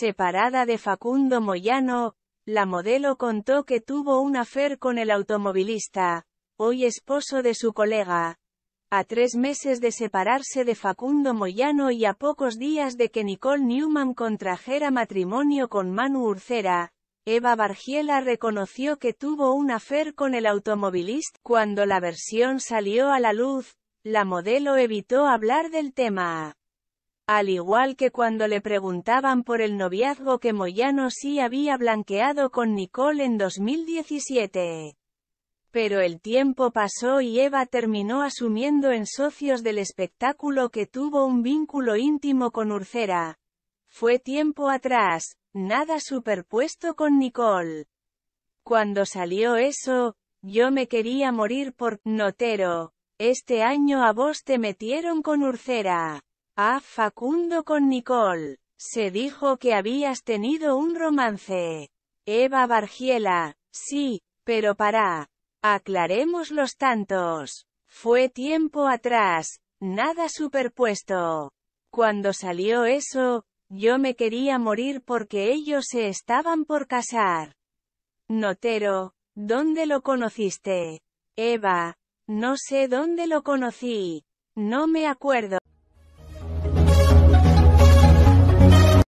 Separada de Facundo Moyano, la modelo contó que tuvo un afer con el automovilista, hoy esposo de su colega. A tres meses de separarse de Facundo Moyano y a pocos días de que Nicole Newman contrajera matrimonio con Manu Urcera, Eva Bargiela reconoció que tuvo un afer con el automovilista. Cuando la versión salió a la luz, la modelo evitó hablar del tema al igual que cuando le preguntaban por el noviazgo que Moyano sí había blanqueado con Nicole en 2017. Pero el tiempo pasó y Eva terminó asumiendo en socios del espectáculo que tuvo un vínculo íntimo con Urcera. Fue tiempo atrás, nada superpuesto con Nicole. Cuando salió eso, yo me quería morir por Notero. Este año a vos te metieron con Urcera. Facundo con Nicole. Se dijo que habías tenido un romance. Eva Bargiela, sí, pero para. Aclaremos los tantos. Fue tiempo atrás, nada superpuesto. Cuando salió eso, yo me quería morir porque ellos se estaban por casar. Notero, ¿dónde lo conociste? Eva, no sé dónde lo conocí. No me acuerdo.